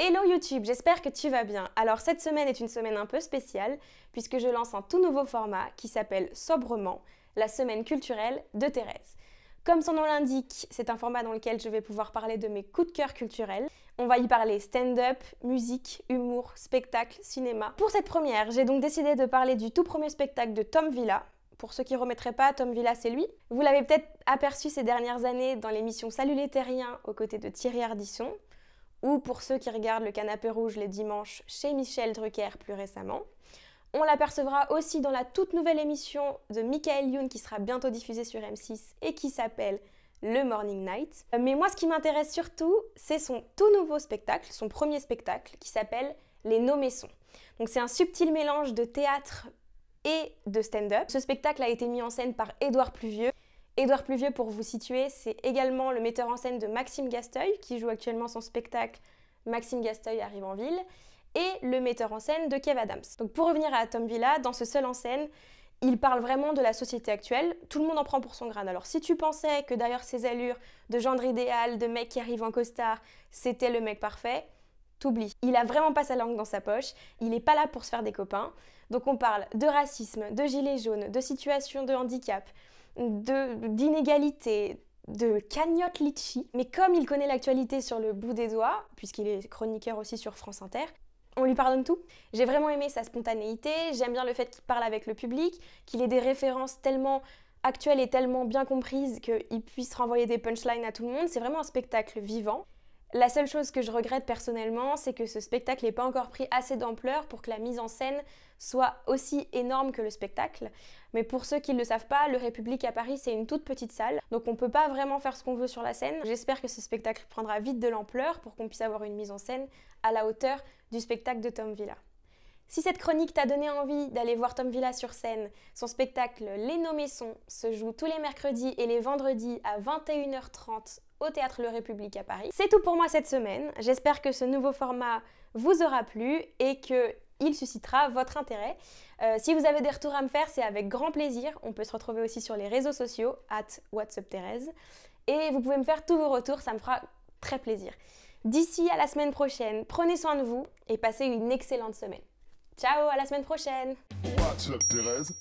Hello YouTube, j'espère que tu vas bien. Alors cette semaine est une semaine un peu spéciale puisque je lance un tout nouveau format qui s'appelle Sobrement, la semaine culturelle de Thérèse. Comme son nom l'indique, c'est un format dans lequel je vais pouvoir parler de mes coups de cœur culturels. On va y parler stand-up, musique, humour, spectacle, cinéma. Pour cette première, j'ai donc décidé de parler du tout premier spectacle de Tom Villa, pour ceux qui ne remettraient pas, Tom Villa, c'est lui. Vous l'avez peut-être aperçu ces dernières années dans l'émission Salut les Terriens aux côtés de Thierry Ardisson ou pour ceux qui regardent le canapé rouge les dimanches chez Michel Drucker plus récemment. On l'apercevra aussi dans la toute nouvelle émission de Michael Youn qui sera bientôt diffusée sur M6 et qui s'appelle Le Morning Night. Mais moi ce qui m'intéresse surtout, c'est son tout nouveau spectacle, son premier spectacle qui s'appelle Les Sons. Donc c'est un subtil mélange de théâtre et de stand-up. Ce spectacle a été mis en scène par Édouard Pluvieux Édouard Pluvieux, pour vous situer, c'est également le metteur en scène de Maxime Gasteuil, qui joue actuellement son spectacle Maxime Gasteuil arrive en ville, et le metteur en scène de Kev Adams. Donc pour revenir à Tom Villa, dans ce seul en scène, il parle vraiment de la société actuelle, tout le monde en prend pour son grain. Alors si tu pensais que d'ailleurs ses allures de gendre idéal, de mec qui arrive en costard, c'était le mec parfait, t'oublies. Il a vraiment pas sa langue dans sa poche, il n'est pas là pour se faire des copains. Donc on parle de racisme, de gilets jaunes, de situation de handicap, d'inégalités, de, de litchi. Mais comme il connaît l'actualité sur le bout des doigts, puisqu'il est chroniqueur aussi sur France Inter, on lui pardonne tout. J'ai vraiment aimé sa spontanéité, j'aime bien le fait qu'il parle avec le public, qu'il ait des références tellement actuelles et tellement bien comprises qu'il puisse renvoyer des punchlines à tout le monde. C'est vraiment un spectacle vivant. La seule chose que je regrette personnellement, c'est que ce spectacle n'ait pas encore pris assez d'ampleur pour que la mise en scène soit aussi énorme que le spectacle. Mais pour ceux qui ne le savent pas, le République à Paris, c'est une toute petite salle, donc on ne peut pas vraiment faire ce qu'on veut sur la scène. J'espère que ce spectacle prendra vite de l'ampleur pour qu'on puisse avoir une mise en scène à la hauteur du spectacle de Tom Villa. Si cette chronique t'a donné envie d'aller voir Tom Villa sur scène, son spectacle Les sons se joue tous les mercredis et les vendredis à 21h30 au Théâtre Le République à Paris. C'est tout pour moi cette semaine. J'espère que ce nouveau format vous aura plu et que il suscitera votre intérêt. Euh, si vous avez des retours à me faire, c'est avec grand plaisir. On peut se retrouver aussi sur les réseaux sociaux, at WhatsAppThérèse. Et vous pouvez me faire tous vos retours, ça me fera très plaisir. D'ici à la semaine prochaine, prenez soin de vous et passez une excellente semaine. Ciao, à la semaine prochaine Thérèse